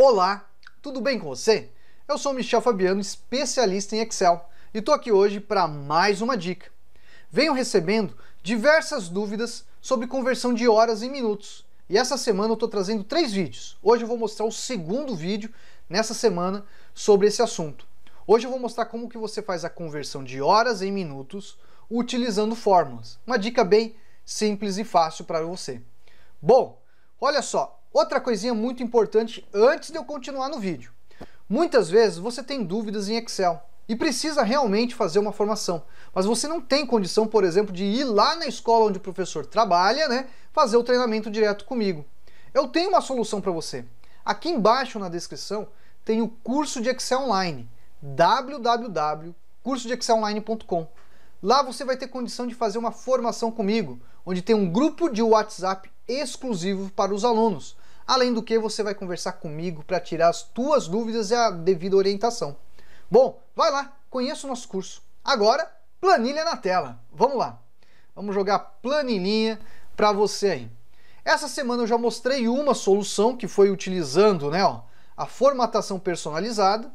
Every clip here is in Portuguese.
Olá, tudo bem com você? Eu sou Michel Fabiano, especialista em Excel, e estou aqui hoje para mais uma dica. Venho recebendo diversas dúvidas sobre conversão de horas em minutos, e essa semana eu estou trazendo três vídeos. Hoje eu vou mostrar o segundo vídeo nessa semana sobre esse assunto. Hoje eu vou mostrar como que você faz a conversão de horas em minutos utilizando fórmulas. Uma dica bem simples e fácil para você. Bom, olha só, Outra coisinha muito importante antes de eu continuar no vídeo. Muitas vezes você tem dúvidas em Excel e precisa realmente fazer uma formação, mas você não tem condição, por exemplo, de ir lá na escola onde o professor trabalha, né, fazer o treinamento direto comigo. Eu tenho uma solução para você. Aqui embaixo na descrição tem o curso de Excel Online, www.cursodeexcelonline.com. Lá você vai ter condição de fazer uma formação comigo, onde tem um grupo de WhatsApp exclusivo para os alunos. Além do que, você vai conversar comigo para tirar as tuas dúvidas e a devida orientação. Bom, vai lá, conheça o nosso curso. Agora, planilha na tela. Vamos lá. Vamos jogar planilhinha para você aí. Essa semana eu já mostrei uma solução que foi utilizando, né, ó, a formatação personalizada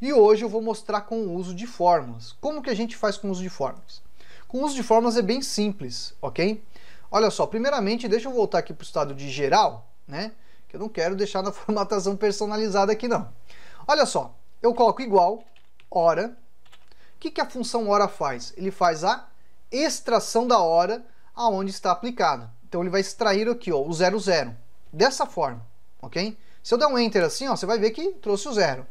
e hoje eu vou mostrar com o uso de fórmulas. Como que a gente faz com o uso de fórmulas? Com o uso de fórmulas é bem simples, ok? Olha só, primeiramente, deixa eu voltar aqui para o estado de geral, né? Que eu não quero deixar na formatação personalizada aqui não. Olha só, eu coloco igual, hora. O que, que a função hora faz? Ele faz a extração da hora aonde está aplicada. Então ele vai extrair aqui, ó, o zero Dessa forma, ok? Se eu der um enter assim, ó, você vai ver que trouxe o zero.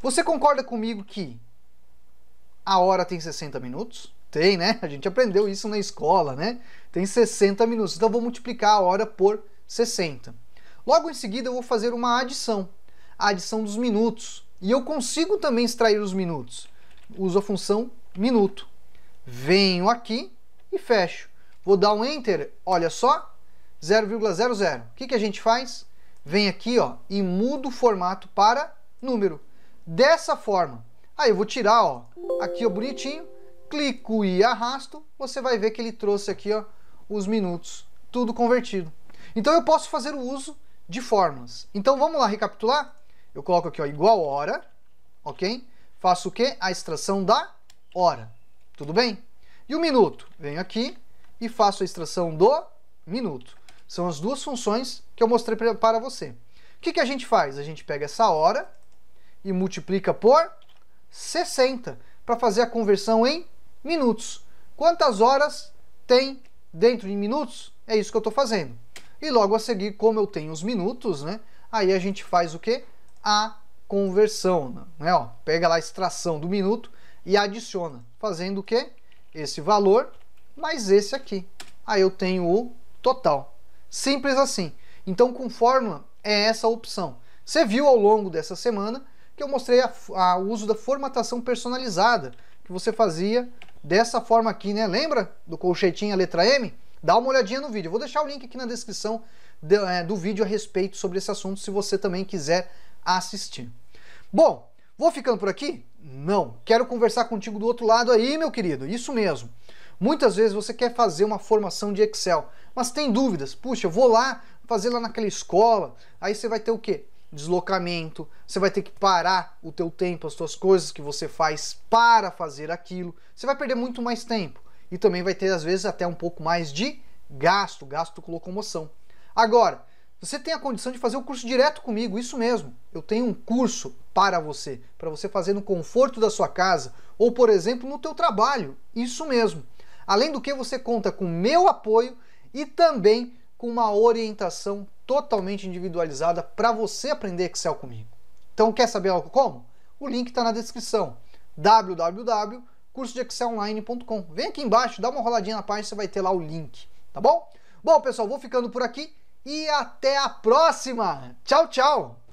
Você concorda comigo que a hora tem 60 minutos? Tem, né? A gente aprendeu isso na escola, né? Tem 60 minutos. Então vou multiplicar a hora por 60. Logo em seguida eu vou fazer uma adição, a adição dos minutos. E eu consigo também extrair os minutos. Uso a função minuto. Venho aqui e fecho. Vou dar um enter, olha só, 0,00. O que, que a gente faz? Vem aqui ó, e mudo o formato para número dessa forma. Aí eu vou tirar, ó, aqui o bonitinho, clico e arrasto, você vai ver que ele trouxe aqui ó, os minutos, tudo convertido. Então eu posso fazer o uso de fórmulas. Então vamos lá recapitular? Eu coloco aqui ó, igual hora, ok? Faço o que? A extração da hora, tudo bem? E o minuto? Venho aqui e faço a extração do minuto. São as duas funções que eu mostrei para você. O que, que a gente faz? A gente pega essa hora e multiplica por 60 para fazer a conversão em minutos. Quantas horas tem dentro de minutos? É isso que eu estou fazendo. E logo a seguir, como eu tenho os minutos, né? Aí a gente faz o que? A conversão, né? Ó, pega lá a extração do minuto e adiciona, fazendo o que? Esse valor mais esse aqui. Aí eu tenho o total. Simples assim. Então, com fórmula, é essa a opção. Você viu ao longo dessa semana que eu mostrei o uso da formatação personalizada, que você fazia dessa forma aqui, né? Lembra do colchetinho a letra M? Dá uma olhadinha no vídeo. Eu vou deixar o link aqui na descrição do, é, do vídeo a respeito sobre esse assunto, se você também quiser assistir. Bom, vou ficando por aqui? Não. Quero conversar contigo do outro lado aí, meu querido. Isso mesmo. Muitas vezes você quer fazer uma formação de Excel, mas tem dúvidas. Puxa, eu vou lá fazer lá naquela escola. Aí você vai ter o quê? deslocamento, você vai ter que parar o teu tempo, as tuas coisas que você faz para fazer aquilo. Você vai perder muito mais tempo e também vai ter às vezes até um pouco mais de gasto, gasto com locomoção. Agora, você tem a condição de fazer o curso direto comigo, isso mesmo. Eu tenho um curso para você, para você fazer no conforto da sua casa ou, por exemplo, no teu trabalho. Isso mesmo. Além do que você conta com meu apoio e também com uma orientação totalmente individualizada para você aprender Excel comigo. Então quer saber algo como? O link está na descrição www.cursodeexcelonline.com. Vem aqui embaixo, dá uma roladinha na página, você vai ter lá o link, tá bom? Bom, pessoal, vou ficando por aqui e até a próxima. Tchau, tchau.